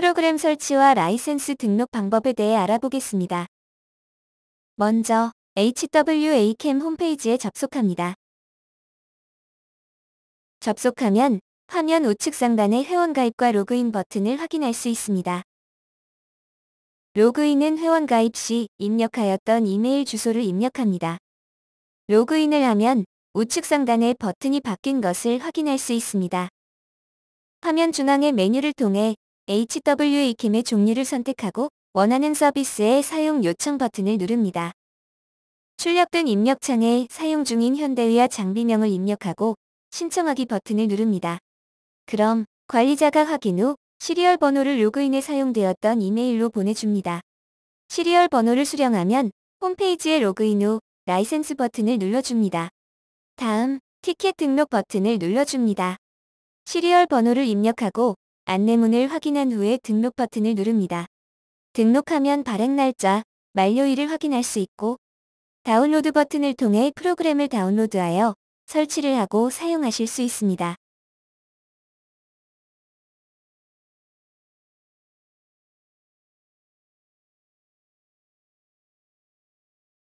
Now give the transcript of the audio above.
프로그램 설치와 라이센스 등록 방법에 대해 알아보겠습니다. 먼저 HWACAM 홈페이지에 접속합니다. 접속하면 화면 우측 상단의 회원가입과 로그인 버튼을 확인할 수 있습니다. 로그인은 회원가입 시 입력하였던 이메일 주소를 입력합니다. 로그인을 하면 우측 상단의 버튼이 바뀐 것을 확인할 수 있습니다. 화면 중앙의 메뉴를 통해 HWA 캠의 종류를 선택하고 원하는 서비스의 사용 요청 버튼을 누릅니다. 출력된 입력창에 사용 중인 현대의아 장비명을 입력하고 신청하기 버튼을 누릅니다. 그럼 관리자가 확인 후 시리얼 번호를 로그인해 사용되었던 이메일로 보내줍니다. 시리얼 번호를 수령하면 홈페이지에 로그인 후 라이센스 버튼을 눌러줍니다. 다음 티켓 등록 버튼을 눌러줍니다. 시리얼 번호를 입력하고 안내문을 확인한 후에 등록 버튼을 누릅니다. 등록하면 발행 날짜, 만료일을 확인할 수 있고 다운로드 버튼을 통해 프로그램을 다운로드하여 설치를 하고 사용하실 수 있습니다.